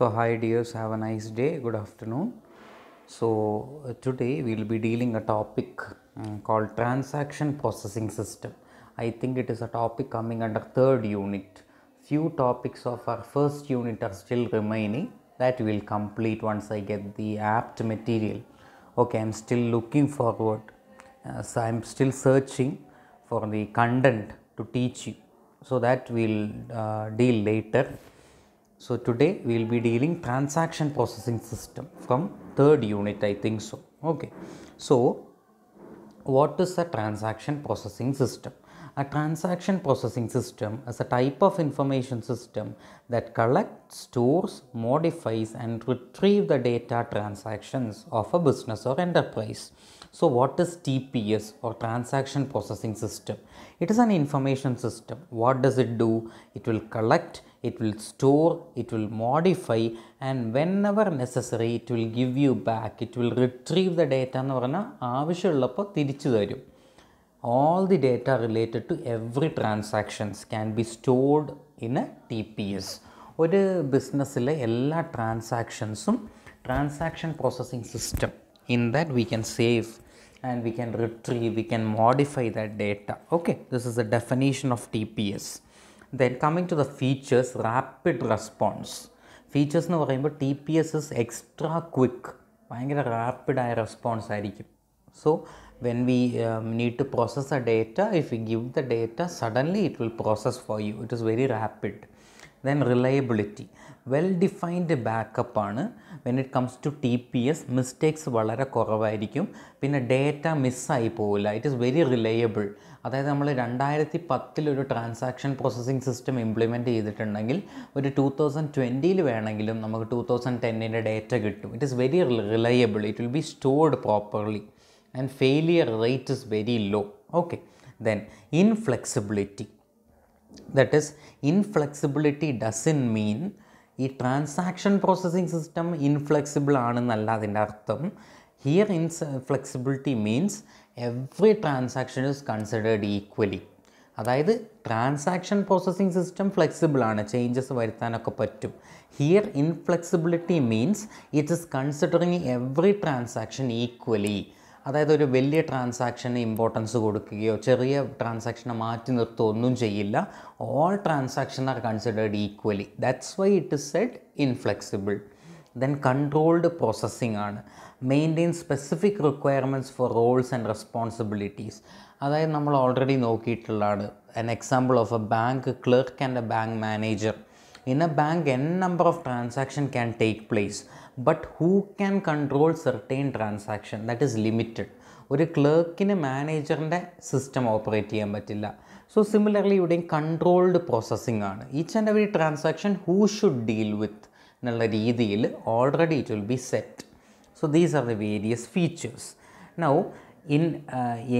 So, hi dears, have a nice day. Good afternoon. So, today we will be dealing a topic mm, called transaction processing system. I think it is a topic coming under third unit. Few topics of our first unit are still remaining that we will complete once I get the apt material. Okay, I am still looking forward. Uh, so, I am still searching for the content to teach you. So, that we will uh, deal later. So today we will be dealing transaction processing system from third unit I think so. Okay. So what is a transaction processing system? A transaction processing system is a type of information system that collects, stores, modifies and retrieves the data transactions of a business or enterprise. So what is TPS or transaction processing system? It is an information system. What does it do? It will collect, it will store, it will modify, and whenever necessary, it will give you back. It will retrieve the data. All the data related to every transactions can be stored in a TPS. In a business, all transactions, transaction processing system, in that we can save and we can retrieve, we can modify that data. Okay, this is the definition of TPS then coming to the features rapid response features Now remember, tps is extra quick a rapid I response so when we um, need to process the data if we give the data suddenly it will process for you it is very rapid then reliability well defined ബാക്കപ്പാണ് when it comes to T P S mistakes വളരെ കുറവായിരിക്കും പിന്നെ data മിസ്സായി പോവില്ല it is very reliable അതായത് നമ്മൾ രണ്ടായിരത്തി പത്തിലൊരു ട്രാൻസാക്ഷൻ പ്രോസസ്സിംഗ് സിസ്റ്റം ഇംപ്ലിമെൻറ്റ് ചെയ്തിട്ടുണ്ടെങ്കിൽ ഒരു ടു തൗസൻഡ് ട്വൻറ്റിയിൽ വേണമെങ്കിലും നമുക്ക് ടു തൗസൻഡ് ടെന്നിൻ്റെ ഡേറ്റ കിട്ടും it is very reliable it will be stored properly and failure rate is very low okay then inflexibility that is inflexibility doesn't mean ഈ transaction processing system inflexible ആണെന്നല്ല അതിൻ്റെ അർത്ഥം here inflexibility means every transaction is considered equally അതായത് transaction processing system flexible ആണ് changes വരുത്താനൊക്കെ പറ്റും here inflexibility means it is considering every transaction equally അതായത് ഒരു വലിയ ട്രാൻസാക്ഷന് ഇമ്പോർട്ടൻസ് കൊടുക്കുകയോ ചെറിയ ട്രാൻസാക്ഷനെ മാറ്റി നിർത്തുകയോ ഒന്നും ചെയ്യില്ല all transaction are considered equally that's why it is said inflexible then controlled processing ആണ് maintain specific requirements for roles and responsibilities അതായത് നമ്മൾ ഓൾറെഡി നോക്കിയിട്ടുള്ളതാണ് an example of a bank clerk and a bank manager in a bank an number of transaction can take place but who can control certain transaction that is limited ഒരു ക്ലർക്കിന് മാനേജറിൻ്റെ system operate ചെയ്യാൻ പറ്റില്ല so similarly ഇവിടെയും controlled processing ആണ് each and every transaction who should deal with എന്നുള്ള രീതിയിൽ already it will be set so these are the various features now in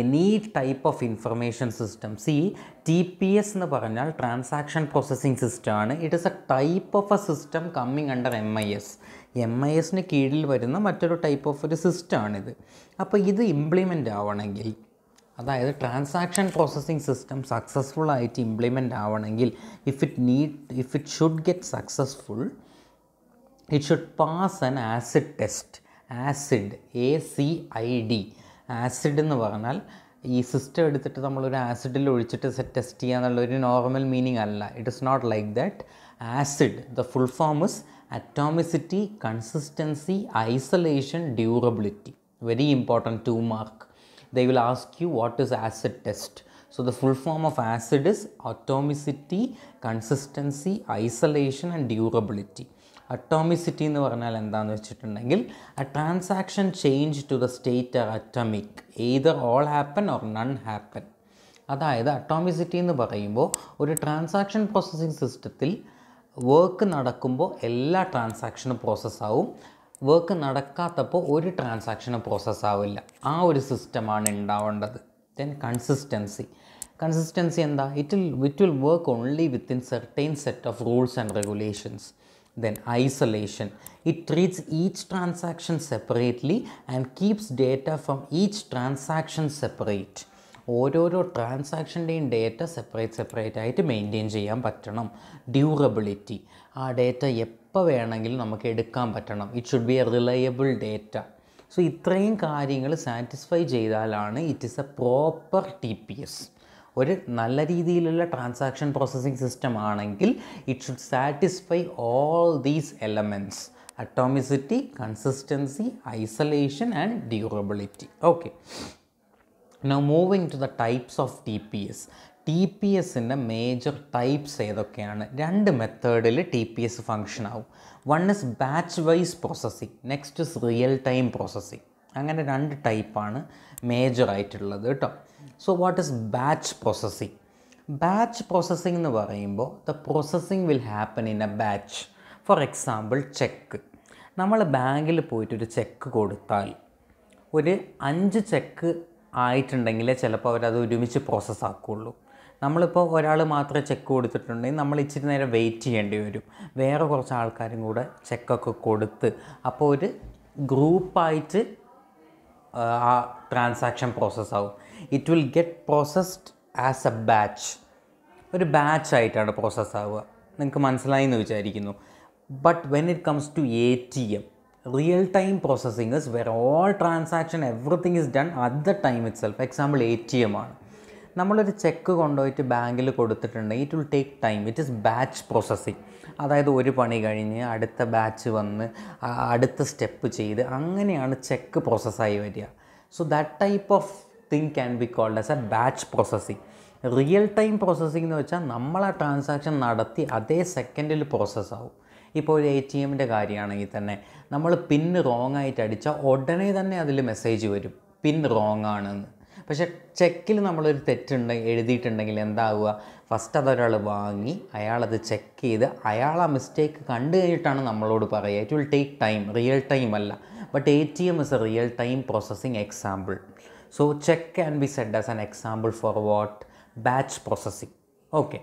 any type of information system C T P S എന്ന് പറഞ്ഞാൽ transaction processing സിസ്റ്റമാണ് it is a type of a system coming under M I S M I എസിന് കീഴിൽ വരുന്ന മറ്റൊരു type of ഒരു സിസ്റ്റമാണിത് അപ്പോൾ ഇത് ഇംപ്ലിമെൻ്റ് ആവണമെങ്കിൽ അതായത് ട്രാൻസാക്ഷൻ പ്രോസസ്സിംഗ് സിസ്റ്റം സക്സസ്ഫുൾ ആയിട്ട് ഇംപ്ലിമെൻ്റ് ആവണമെങ്കിൽ if it need if it should get successful it should pass an acid test acid A C I D acid എന്ന് പറഞ്ഞാൽ ഈ സിസ്റ്റം എടുത്തിട്ട് നമ്മളൊരു ആസിഡിൽ ഒഴിച്ചിട്ട് സെറ്റ് ടെസ്റ്റ് ചെയ്യുക എന്നുള്ളൊരു ഒരു നോർമൽ മീനിങ് അല്ല it is not like that acid the full form is atomicity consistency isolation durability very important to mark they will ask you what is acid test so the full form of acid is atomicity consistency isolation and durability atomicity എന്ന് പറഞ്ഞാൽ എന്താണെന്ന് വെച്ചിട്ടുണ്ടെങ്കിൽ a transaction change to the state are atomic either all happen or none happen അതായത് അറ്റോമിസിറ്റി എന്ന് പറയുമ്പോൾ ഒരു transaction processing സിസ്റ്റത്തിൽ വർക്ക് നടക്കുമ്പോൾ എല്ലാ ട്രാൻസാക്ഷനും പ്രോസസ്സാവും വർക്ക് നടക്കാത്തപ്പോൾ ഒരു ട്രാൻസാക്ഷനും പ്രോസസ്സാവില്ല ആ ഒരു സിസ്റ്റമാണ് ഉണ്ടാവേണ്ടത് ദെൻ കൺസിസ്റ്റൻസി കൺസിസ്റ്റൻസി എന്താ ഇറ്റ് വിൽ വിറ്റ് will work only within certain set of rules and regulations then isolation. It treats each transaction separately and keeps data from each transaction separate. ഓരോരോ ട്രാൻസാക്ഷൻ്റെയും ഡേറ്റ സെപ്പറേറ്റ് സെപ്പറേറ്റ് ആയിട്ട് maintain ചെയ്യാൻ പറ്റണം durability ആ data എപ്പോൾ വേണമെങ്കിലും നമുക്ക് എടുക്കാൻ പറ്റണം it should be a reliable data so ഇത്രയും കാര്യങ്ങൾ സാറ്റിസ്ഫൈ ചെയ്താലാണ് it is a proper T P S ഒരു നല്ല രീതിയിലുള്ള ട്രാൻസാക്ഷൻ പ്രോസസ്സിംഗ് സിസ്റ്റം ആണെങ്കിൽ it should satisfy all these elements atomicity consistency isolation and durability okay to the types of T P S T P എസിൻ്റെ major types ഏതൊക്കെയാണ് രണ്ട് മെത്തേഡിൽ T P S function ആവും one is batch wise processing next is real time processing അങ്ങനെ രണ്ട് ടൈപ്പാണ് major ആയിട്ടുള്ളത് കേട്ടോ so what is batch processing batch processing എന്ന് പറയുമ്പോൾ the processing will happen in a batch for example cheque നമ്മൾ ബാങ്കിൽ പോയിട്ടൊരു ചെക്ക് കൊടുത്താൽ ഒരു അഞ്ച് ചെക്ക് ആയിട്ടുണ്ടെങ്കിൽ ചിലപ്പോൾ അവരത് ഒരുമിച്ച് പ്രോസസ്സ് ആക്കുകയുള്ളൂ നമ്മളിപ്പോൾ ഒരാൾ മാത്രമേ ചെക്ക് കൊടുത്തിട്ടുണ്ടെങ്കിൽ നമ്മൾ ഇച്ചിരി നേരം വെയിറ്റ് ചെയ്യേണ്ടി വരും വേറെ കുറച്ച് ആൾക്കാരും കൂടെ ചെക്കൊക്കെ കൊടുത്ത് അപ്പോൾ ഒരു ഗ്രൂപ്പായിട്ട് ആ ട്രാൻസാക്ഷൻ പ്രോസസ് ആവും it will get processed as a batch ഒരു ബാച്ച് ആയിട്ടാണ് ആവുക നിങ്ങൾക്ക് മനസ്സിലായി എന്ന് വിചാരിക്കുന്നു but when it comes to A T M real time processing is where all transaction everything is done at the time itself example A T M ആണ് നമ്മളൊരു cheque കൊണ്ടുപോയിട്ട് ബാങ്കിൽ കൊടുത്തിട്ടുണ്ടെങ്കിൽ it will take time it is batch processing അതായത് ഒരു പണി കഴിഞ്ഞ് അടുത്ത ബാച്ച് വന്ന് അടുത്ത സ്റ്റെപ്പ് ചെയ്ത് അങ്ങനെയാണ് ചെക്ക് പ്രോസസ്സായി വരിക so that type of thing can be called as a batch processing real time processing എന്ന് വെച്ചാൽ നമ്മൾ ആ ട്രാൻസാക്ഷൻ നടത്തി അതേ സെക്കൻഡിൽ പ്രോസസ്സാവും ഇപ്പോൾ ഒരു എ ടി എമ്മിൻ്റെ കാര്യമാണെങ്കിൽ തന്നെ നമ്മൾ പിൻ റോങ് ആയിട്ട് അടിച്ചാൽ ഉടനെ തന്നെ അതിൽ മെസ്സേജ് വരും പിൻ റോങ് ആണെന്ന് പക്ഷെ ചെക്കിൽ നമ്മളൊരു തെറ്റുണ്ടെങ്കിൽ എഴുതിയിട്ടുണ്ടെങ്കിൽ എന്താവുക ഫസ്റ്റ് അതൊരാൾ വാങ്ങി അയാളത് ചെക്ക് ചെയ്ത് അയാൾ ആ മിസ്റ്റേക്ക് കണ്ടു കഴിഞ്ഞിട്ടാണ് നമ്മളോട് പറയുക it will take time real time അല്ല but A T M is a real time processing example so cheque can be said as an example for what batch processing okay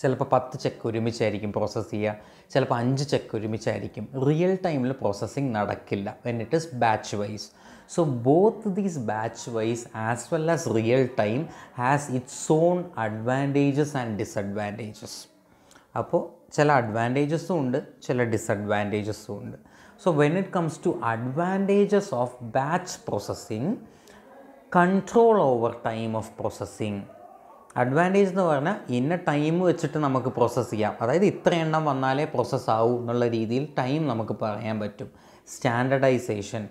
ചിലപ്പോൾ പത്ത് ചെക്ക് ഒരുമിച്ചായിരിക്കും process ചെയ്യുക ചിലപ്പോൾ അഞ്ച് cheque ഒരുമിച്ചായിരിക്കും real ടൈമിൽ processing നടക്കില്ല when it is batch wise so both these batch wise as well as real time has its own advantages and disadvantages അപ്പോൾ ചില അഡ്വാൻറ്റേജസും ഉണ്ട് ചില ഡിസഡ്വാൻറ്റേജസും ഉണ്ട് so when it comes to advantages of batch processing control over time of processing advantage എന്ന് പറഞ്ഞാൽ ഇന്ന ടൈം വെച്ചിട്ട് നമുക്ക് പ്രോസസ്സ് ചെയ്യാം അതായത് ഇത്ര എണ്ണം വന്നാലേ പ്രോസസ്സ് ആവൂ എന്നുള്ള രീതിയിൽ ടൈം നമുക്ക് പറയാൻ പറ്റും സ്റ്റാൻഡർഡൈസേഷൻ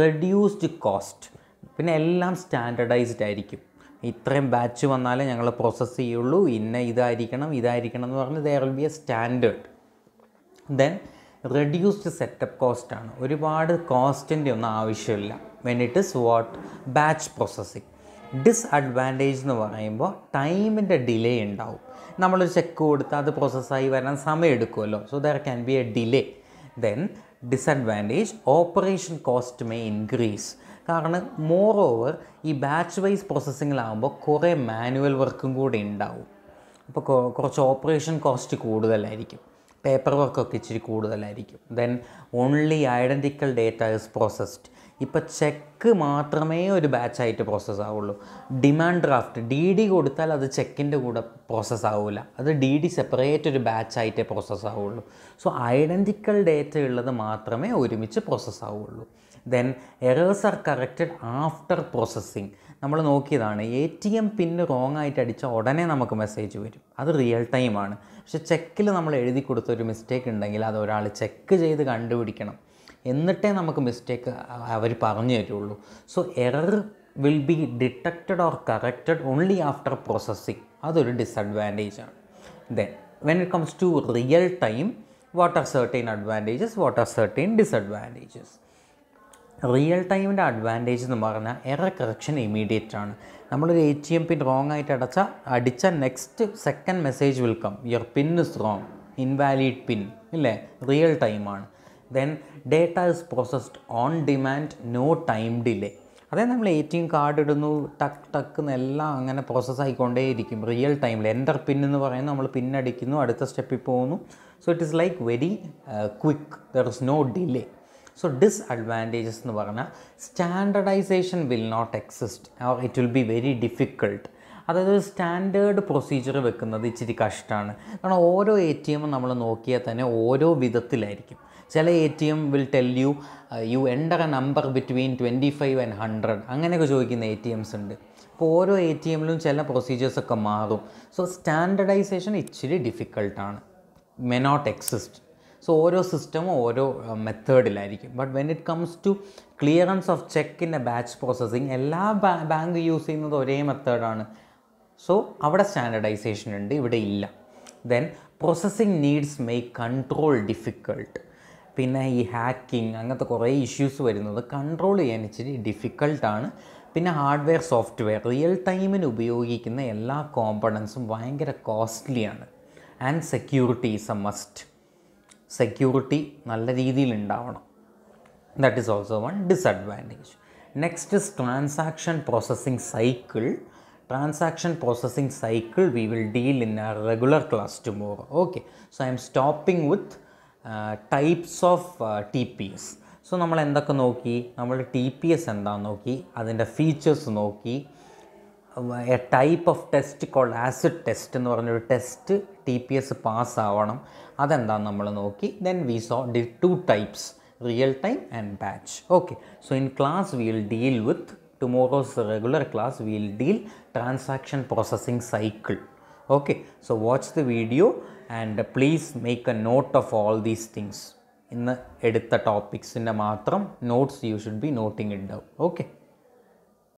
റെഡ്യൂസ്ഡ് കോസ്റ്റ് പിന്നെ എല്ലാം സ്റ്റാൻഡർഡൈസ്ഡ് ആയിരിക്കും ഇത്രയും ബാച്ച് വന്നാലേ ഞങ്ങൾ പ്രോസസ്സ് ചെയ്യുള്ളൂ ഇന്ന ഇതായിരിക്കണം ഇതായിരിക്കണം എന്ന് പറഞ്ഞ് there will be a standard then reduced setup കോസ്റ്റാണ് ഒരുപാട് കോസ്റ്റിൻ്റെ ഒന്നും ആവശ്യമില്ല when it is what batch processing disadvantage എന്ന് പറയുമ്പോൾ ടൈമിൻ്റെ ഡിലേ ഉണ്ടാവും നമ്മളൊരു ചെക്ക് കൊടുത്താൽ അത് പ്രോസസ്സായി വരാൻ സമയം എടുക്കുമല്ലോ so there can be a delay then disadvantage operation cost may increase കാരണം മോർ ഓവർ ഈ ബാച്ച് വൈസ് പ്രോസസ്സിങ്ങിലാവുമ്പോൾ കുറേ മാനുവൽ വർക്കും കൂടി ഉണ്ടാവും അപ്പോൾ കുറച്ച് ഓപ്പറേഷൻ കോസ്റ്റ് കൂടുതലായിരിക്കും പേപ്പർ വർക്കൊക്കെ ഇച്ചിരി കൂടുതലായിരിക്കും then only identical data is processed ഇപ്പോൾ ചെക്ക് മാത്രമേ ഒരു ബാച്ചായിട്ട് പ്രോസസ്സ് ആവുള്ളൂ ഡിമാൻഡ് ഡ്രാഫ്റ്റ് ഡി ഡി കൊടുത്താൽ അത് ചെക്കിൻ്റെ കൂടെ പ്രോസസ്സ് ആവില്ല അത് ഡി ഡി സെപ്പറേറ്റ് ഒരു ബാച്ചായിട്ടേ പ്രോസസ്സ് ആവുള്ളൂ സോ ഐഡൻറ്റിക്കൽ ഡേറ്റ ഉള്ളത് മാത്രമേ ഒരുമിച്ച് പ്രോസസ്സ് ആവുള്ളൂ then errors are corrected after processing നമ്മൾ നോക്കിയതാണ് A T M pin wrong ആയിട്ട് അടിച്ചാൽ ഉടനെ നമുക്ക് മെസ്സേജ് വരും അത് റിയൽ ടൈമാണ് പക്ഷെ ചെക്കിൽ നമ്മൾ എഴുതി കൊടുത്ത ഒരു മിസ്റ്റേക്ക് ഉണ്ടെങ്കിൽ അത് ഒരാൾ ചെക്ക് ചെയ്ത് കണ്ടുപിടിക്കണം എന്നിട്ടേ നമുക്ക് മിസ്റ്റേക്ക് അവർ പറഞ്ഞു തരുള്ളൂ so error will be detected or corrected only after processing അതൊരു ഡിസഡ്വാൻറ്റേജ് ആണ് then when it comes to real time what are certain advantages what are certain disadvantages real ടൈമിൻ്റെ അഡ്വാൻറ്റേജ് എന്ന് പറഞ്ഞാൽ എറർ കറക്ഷൻ ഇമീഡിയറ്റ് ആണ് നമ്മളൊരു A T M pin wrong ആയിട്ട് അടച്ചാൽ അടിച്ച next second message will come your pin is wrong invalid pin ഇല്ലേ real ടൈമാണ് then data is processed on demand no time delay അതായത് നമ്മൾ എ ടി എം കാർഡ് ഇടുന്നു ടക്ക് ടക്ക് എല്ലാം അങ്ങനെ പ്രോസസ്സ് ആയിക്കൊണ്ടേയിരിക്കും റിയൽ ടൈമിൽ എൻ്റർ പിൻ എന്ന് പറയുന്നത് നമ്മൾ പിന്നടിക്കുന്നു അടുത്ത സ്റ്റെപ്പിൽ പോകുന്നു so it is like very quick there is no delay so advantages എന്ന് പറഞ്ഞാൽ standardisation will not exist or it will be very difficult അതായത് ഒരു സ്റ്റാൻഡേർഡ് പ്രൊസീജിയർ വെക്കുന്നത് ഇച്ചിരി കഷ്ടമാണ് കാരണം ഓരോ എ ടി എമ്മും നമ്മൾ നോക്കിയാൽ തന്നെ ഓരോ വിധത്തിലായിരിക്കും ചില A T M will tell you you enter a number between twenty five and hundred അങ്ങനെയൊക്കെ ചോദിക്കുന്ന എ ടി എംസ് ഉണ്ട് അപ്പോൾ ഓരോ എ ടി എമ്മിലും ചില പ്രൊസീജിയേഴ്സൊക്കെ മാറും സോ സ്റ്റാൻഡർഡൈസേഷൻ ഇച്ചിരി ഡിഫിക്കൾട്ടാണ് മേ നോട്ട് എക്സിസ്റ്റ് സോ ഓരോ സിസ്റ്റമും ഓരോ മെത്തേഡിലായിരിക്കും but when it comes to clearance of cheque in a batch processing എല്ലാ ബാങ്ക് യൂസ് ചെയ്യുന്നത് ഒരേ മെത്തേഡാണ് സോ അവിടെ സ്റ്റാൻഡർഡൈസേഷൻ ഉണ്ട് ഇവിടെ ഇല്ല then processing needs make control difficult പിന്നെ ഈ ഹാക്കിംഗ് അങ്ങനത്തെ കുറേ ഇഷ്യൂസ് വരുന്നത് കൺട്രോൾ ചെയ്യാൻ ഇച്ചിരി ഡിഫിക്കൾട്ടാണ് പിന്നെ ഹാർഡ്വെയർ സോഫ്റ്റ്വെയർ റിയൽ ടൈമിന് ഉപയോഗിക്കുന്ന എല്ലാ കോമ്പണൻസും ഭയങ്കര കോസ്റ്റ്ലിയാണ് and security is a must security നല്ല രീതിയിൽ ഉണ്ടാവണം that is also one disadvantage next is transaction processing cycle transaction processing cycle we will deal in a regular class tomorrow okay so I'm stopping with types of T P S so നമ്മൾ എന്തൊക്കെ നോക്കി നമ്മൾ T P S എന്താണെന്ന് നോക്കി അതിൻ്റെ features നോക്കി a type of test call acid test എന്ന് പറഞ്ഞൊരു ടെസ്റ്റ് ടി പി എസ് പാസ്സാവണം അതെന്താണെന്ന് നമ്മൾ നോക്കി then we saw the two types real time and batch okay so in class will deal with tomorrow's regular class will deal transaction processing cycle Okay. So, watch the video and please make a note of all these things. ഇന്ന് എടുത്ത ടോപ്പിക്സിൻ്റെ മാത്രം notes you should be noting it down okay